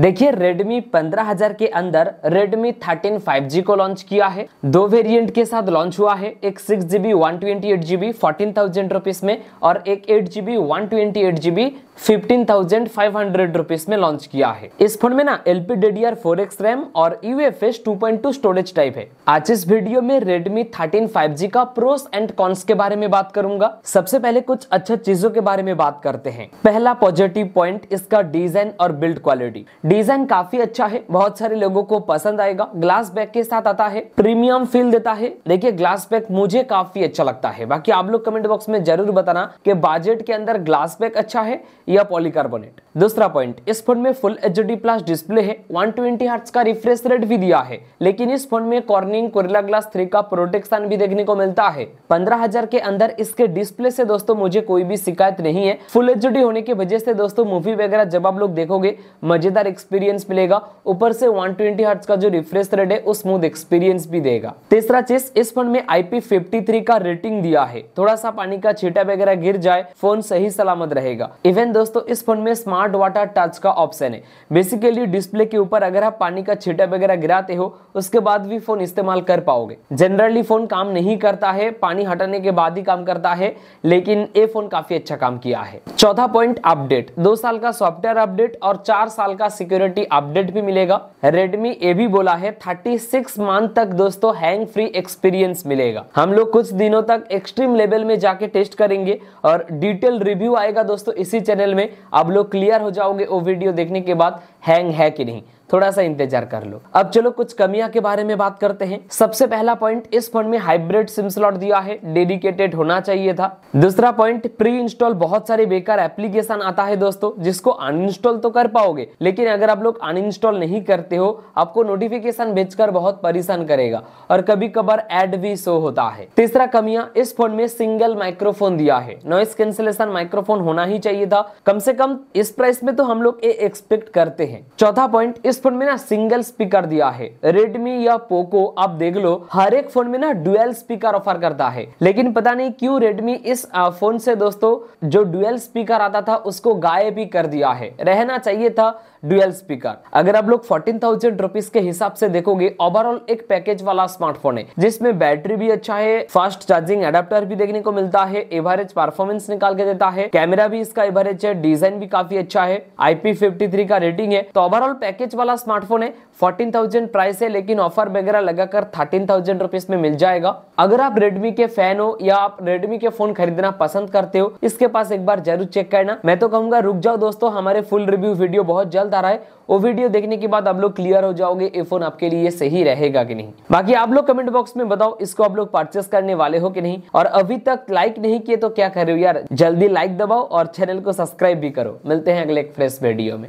देखिए Redmi 15000 के अंदर Redmi 13 5G को लॉन्च किया है दो वेरिएंट के साथ लॉन्च हुआ है एक six GB one twenty eight GB fourteen thousand rupees में और एक eight GB one twenty eight GB fifteen thousand five hundred rupees में लॉन्च किया है इस फोन में ना L P D R four X RAM और U F S two point two storage type है आज इस वीडियो में Redmi 13 5G का प्रोस एंड कॉन्स के बारे में बात करूंगा सबसे पहले कुछ अच्छा चीजों के बारे में बात करते हैं पहला पॉजिटिव पॉइंट इसका डिजाइन और बिल्ड क्वालिटी डिजाइन काफी अच्छा है बहुत सारे लोगों को पसंद आएगा ग्लास बैग के साथ आता है प्रीमियम फील देता है देखिए ग्लास बैग मुझे काफी अच्छा लगता है बाकी आप लोग कमेंट बॉक्स में जरूर बताना कि बजट के अंदर ग्लास बैग अच्छा है या पॉलीकार्बोनेट दूसरा पॉइंट इस फोन में full H D plus display है वन ट्वेंटी का रिफ्रेश रेट भी दिया है लेकिन इस फोन में कॉर्निंग कोरिला ग्लास थ्री का प्रोटेक्शन भी देखने को मिलता है पंद्रह के अंदर इसके डिस्प्ले से दोस्तों मुझे कोई भी शिकायत नहीं है फुल एच होने की वजह से दोस्तों मूवी वगैरह जब आप लोग देखोगे मजेदार एक्सपीरियंस मिलेगा ऊपर से 120 ट्वेंटी का जो रिफ्रेश रेट है वो स्मूथ एक्सपीरियंस भी देगा तीसरा चीज इस फोन में आईपी फिफ्टी का रेटिंग दिया है थोड़ा सा पानी का छीटा वगैरह गिर जाए फोन सही सलामत रहेगा इवन दोस्तों इस फोन में स्मार्ट वाटर टच का ऑप्शन है बेसिकली डिस्प्ले के ऊपर अगर आप पानी का छीटा वगैरह गिराते हो उसके बाद भी फोन इस्तेमाल कर पाओगे जनरली फोन काम नहीं करता है पानी हटाने के बाद ही काम करता है लेकिन ये फोन काफी अच्छा काम किया है चौथा पॉइंट अपडेट दो साल का सॉफ्टवेयर अपडेट और चार साल का सिक्योरिटी अपडेट भी मिलेगा रेडमी ए भी बोला है 36 मंथ तक दोस्तों हैंग फ्री एक्सपीरियंस मिलेगा हम लोग कुछ दिनों तक एक्सट्रीम लेवल में जाके टेस्ट करेंगे और डिटेल रिव्यू आएगा दोस्तों इसी चैनल में आप लोग क्लियर हो जाओगे वो वीडियो देखने के बाद हैंग है कि नहीं थोड़ा सा इंतजार कर लो अब चलो कुछ कमियां के बारे में बात करते हैं सबसे पहला पॉइंट इस फोन में हाइब्रिड सिम स्लॉट दिया है डेडिकेटेड होना चाहिए था दूसरा पॉइंट प्री इंस्टॉल बहुत सारे बेकार एप्लीकेशन आता है दोस्तों जिसको अनइंस्टॉल तो कर पाओगे लेकिन अगर आप लोग अनइंस्टॉल नहीं करते हो आपको नोटिफिकेशन भेजकर बहुत परेशान करेगा और कभी कभार एड भी शो होता है तीसरा कमियां इस फोन में सिंगल माइक्रोफोन दिया है नॉइस कैंसिलेशन माइक्रोफोन होना ही चाहिए था कम से कम इस प्राइस में तो हम लोग ये एक्सपेक्ट करते हैं चौथा पॉइंट इस फोन में ना सिंगल स्पीकर दिया है रेडमी या पोको आप देख लो हर एक फोन में ना डुअल स्पीकर ऑफर करता है लेकिन पता नहीं क्यों रेडमी इस फोन से दोस्तों जो डुअल स्पीकर आता था उसको गायब ही कर दिया है रहना चाहिए था डुअल स्पीकर अगर आप लोग फोर्टीन थाउजेंड रुपीज के हिसाब से देखोगे ओवरऑल एक पैकेज वाला स्मार्टफोन है जिसमें बैटरी भी अच्छा है फास्ट चार्जिंग एडाप्टर भी देखने को मिलता है एवरेज परफॉर्मेंस निकाल के देता है कैमरा भी इसका एवरेज है डिजाइन भी काफी अच्छा है आईपी का रेटिंग है तो ओवरऑल पैकेज वाला स्मार्टफोन है फोर्टीन थाउजेंड प्राइस है लेकिन ऑफर वगैरह लगाकर थर्टीन थाउजेंड रुपीज में मिल जाएगा अगर आप रेडमी के फैन हो या आप रेडमी के फोन खरीदना पसंद करते हो इसके पास एक बार जरूर चेक करना मैं तो कहूंगा रुक जाओ दोस्तों हमारे फुल रिव्यू वीडियो बहुत जल्द आ रहा है वो वीडियो देखने के बाद आप लोग क्लियर हो जाओगे ये फोन आपके लिए सही रहेगा कि नहीं बाकी आप लोग कमेंट बॉक्स में बताओ इसको आप लोग परचेस करने वाले हो कि नहीं और अभी तक लाइक नहीं किए तो क्या करे यार जल्दी लाइक दबाओ और चैनल को सब्सक्राइब भी करो मिलते हैं अगले एक फ्रेश वीडियो में